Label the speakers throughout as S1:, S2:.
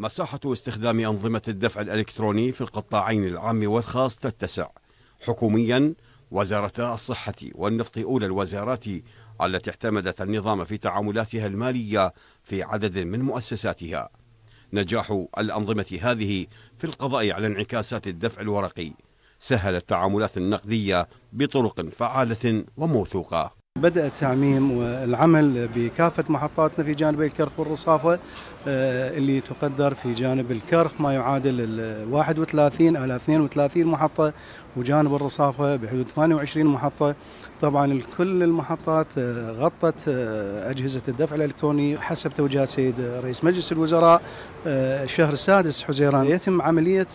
S1: مساحة استخدام أنظمة الدفع الإلكتروني في القطاعين العام والخاص تتسع حكوميا وزارتا الصحة والنفط أولى الوزارات التي اعتمدت النظام في تعاملاتها المالية في عدد من مؤسساتها نجاح الأنظمة هذه في القضاء على انعكاسات الدفع الورقي سهل التعاملات النقدية بطرق فعالة وموثوقة
S2: بدأ التعميم والعمل بكافة محطاتنا في جانبي الكرخ والرصافة آه، اللي تقدر في جانب الكرخ ما يعادل 31 إلى 32 محطة وجانب الرصافة بحدود 28 محطة طبعا كل المحطات آه، غطت آه، أجهزة الدفع الإلكتروني حسب توجيهات سيد آه، رئيس مجلس الوزراء الشهر السادس حزيران يتم عملية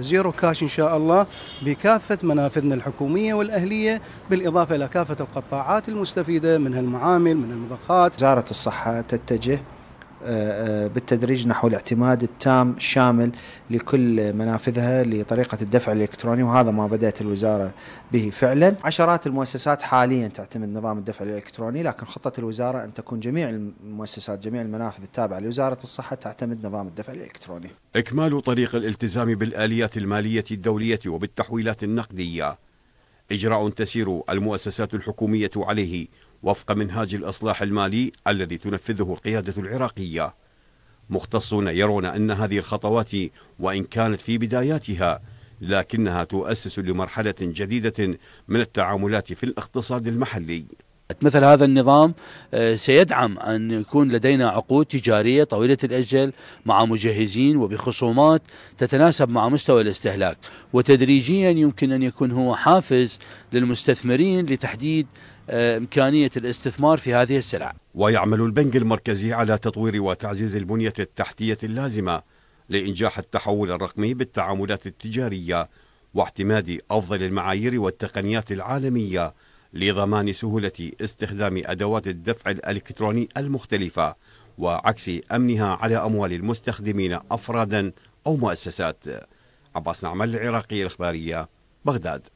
S2: زيرو كاش إن شاء الله بكافة منافذنا الحكومية والأهلية بالإضافة إلى كافة القطاعات المستفيدة
S3: من المعامل من المضخات وزارة الصحة تتجه آه، آه، بالتدريج نحو الاعتماد التام الشامل لكل منافذها لطريقة الدفع الإلكتروني وهذا ما بدأت الوزارة به فعلا عشرات المؤسسات حاليا تعتمد نظام الدفع الإلكتروني لكن خطة الوزارة أن تكون جميع المؤسسات جميع المنافذ التابعة لوزارة الصحة تعتمد نظام الدفع الإلكتروني
S1: إكمال طريق الالتزام بالآليات المالية الدولية وبالتحويلات النقدية إجراء تسير المؤسسات الحكومية عليه وفق منهاج الإصلاح المالي الذي تنفذه القيادة العراقية مختصون يرون أن هذه الخطوات وإن كانت في بداياتها لكنها تؤسس لمرحلة جديدة من التعاملات في الاقتصاد المحلي مثل
S4: هذا النظام آه، سيدعم أن يكون لدينا عقود تجارية طويلة الأجل مع مجهزين وبخصومات تتناسب مع مستوى الاستهلاك وتدريجيا يمكن أن يكون هو حافز للمستثمرين لتحديد آه، إمكانية
S1: الاستثمار في هذه السلع ويعمل البنك المركزي على تطوير وتعزيز البنية التحتية اللازمة لإنجاح التحول الرقمي بالتعاملات التجارية واعتماد أفضل المعايير والتقنيات العالمية لضمان سهولة استخدام أدوات الدفع الإلكتروني المختلفة وعكس أمنها على أموال المستخدمين أفرادا أو مؤسسات عباس نعمل العراقي الإخبارية بغداد